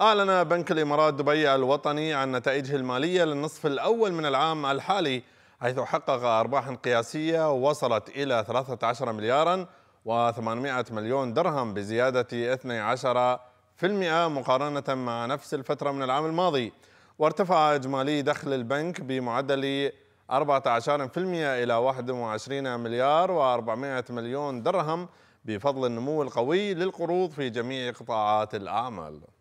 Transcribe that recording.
أعلن بنك الإمارات دبي الوطني عن نتائجه المالية للنصف الأول من العام الحالي حيث حقق أرباح قياسية وصلت إلى 13 مليارا و800 مليون درهم بزيادة 12% مقارنة مع نفس الفترة من العام الماضي وارتفع إجمالي دخل البنك بمعدل 14% إلى 21 مليار و400 مليون درهم بفضل النمو القوي للقروض في جميع قطاعات الأعمال